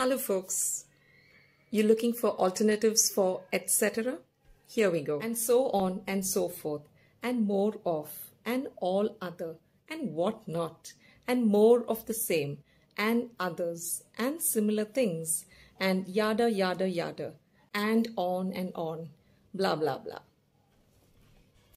Hello folks, you're looking for alternatives for etc. Here we go. And so on and so forth and more of and all other and what not and more of the same and others and similar things and yada yada yada and on and on blah blah blah.